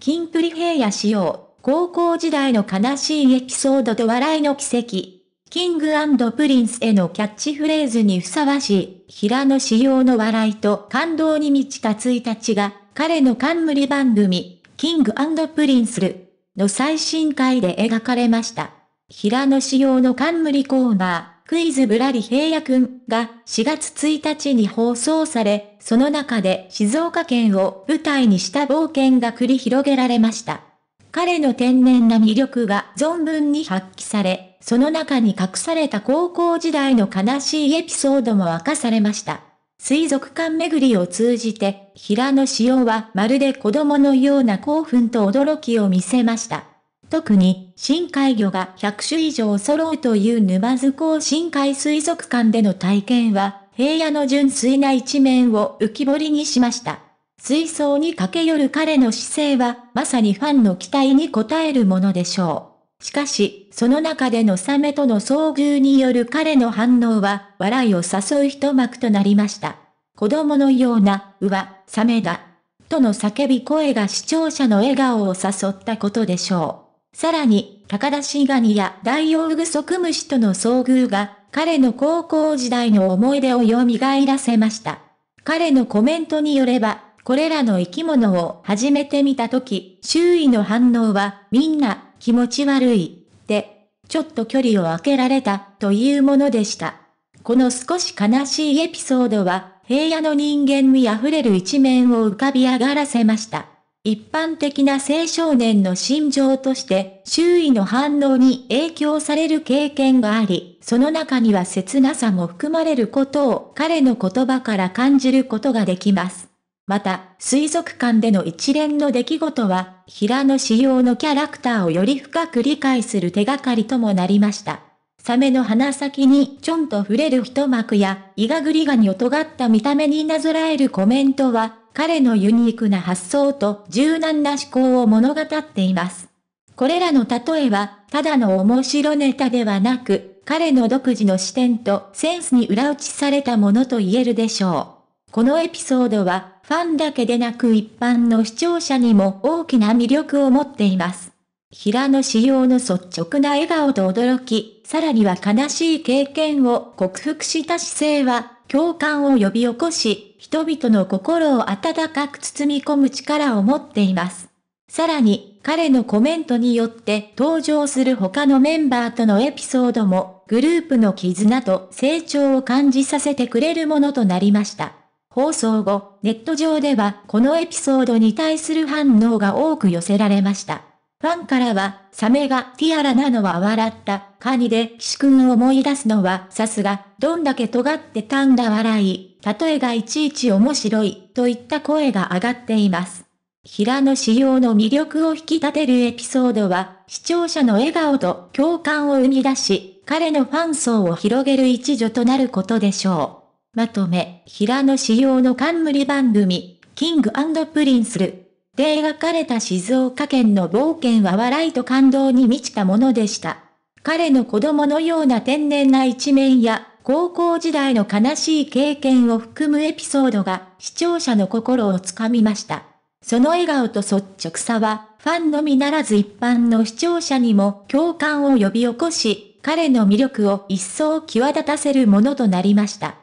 キンプリ平野仕様、高校時代の悲しいエピソードと笑いの奇跡。キングプリンスへのキャッチフレーズにふさわしい、平野仕様の笑いと感動に満ちた1日が、彼の冠番組、キングプリンスルの最新回で描かれました。平野仕様の冠コーナー。クイズぶらり平野くんが4月1日に放送され、その中で静岡県を舞台にした冒険が繰り広げられました。彼の天然な魅力が存分に発揮され、その中に隠された高校時代の悲しいエピソードも明かされました。水族館巡りを通じて、平野潮はまるで子供のような興奮と驚きを見せました。特に深海魚が100種以上揃うという沼津港深海水族館での体験は、平野の純粋な一面を浮き彫りにしました。水槽に駆け寄る彼の姿勢は、まさにファンの期待に応えるものでしょう。しかし、その中でのサメとの遭遇による彼の反応は、笑いを誘う一幕となりました。子供のような、うわ、サメだ。との叫び声が視聴者の笑顔を誘ったことでしょう。さらに、高田シガニやダイオウグソクムシとの遭遇が、彼の高校時代の思い出を蘇らせました。彼のコメントによれば、これらの生き物を初めて見たとき、周囲の反応は、みんな、気持ち悪い、で、ちょっと距離を空けられた、というものでした。この少し悲しいエピソードは、平野の人間味あふれる一面を浮かび上がらせました。一般的な青少年の心情として周囲の反応に影響される経験があり、その中には切なさも含まれることを彼の言葉から感じることができます。また、水族館での一連の出来事は、平野仕様のキャラクターをより深く理解する手がかりともなりました。サメの鼻先にちょんと触れる一幕や、イガグリガニを尖った見た目になぞらえるコメントは、彼のユニークな発想と柔軟な思考を物語っています。これらの例えは、ただの面白ネタではなく、彼の独自の視点とセンスに裏打ちされたものと言えるでしょう。このエピソードは、ファンだけでなく一般の視聴者にも大きな魅力を持っています。平野仕様の率直な笑顔と驚き、さらには悲しい経験を克服した姿勢は、共感を呼び起こし、人々の心を温かく包み込む力を持っています。さらに、彼のコメントによって登場する他のメンバーとのエピソードも、グループの絆と成長を感じさせてくれるものとなりました。放送後、ネット上ではこのエピソードに対する反応が多く寄せられました。ファンからは、サメがティアラなのは笑った、カニで岸くんを思い出すのはさすが、どんだけ尖ってたんだ笑い、例えがいちいち面白い、といった声が上がっています。平野仕様の魅力を引き立てるエピソードは、視聴者の笑顔と共感を生み出し、彼のファン層を広げる一助となることでしょう。まとめ、平野仕様の冠番組、キングプリンスルで描かれた静岡県の冒険は笑いと感動に満ちたものでした。彼の子供のような天然な一面や、高校時代の悲しい経験を含むエピソードが、視聴者の心をつかみました。その笑顔と率直さは、ファンのみならず一般の視聴者にも共感を呼び起こし、彼の魅力を一層際立たせるものとなりました。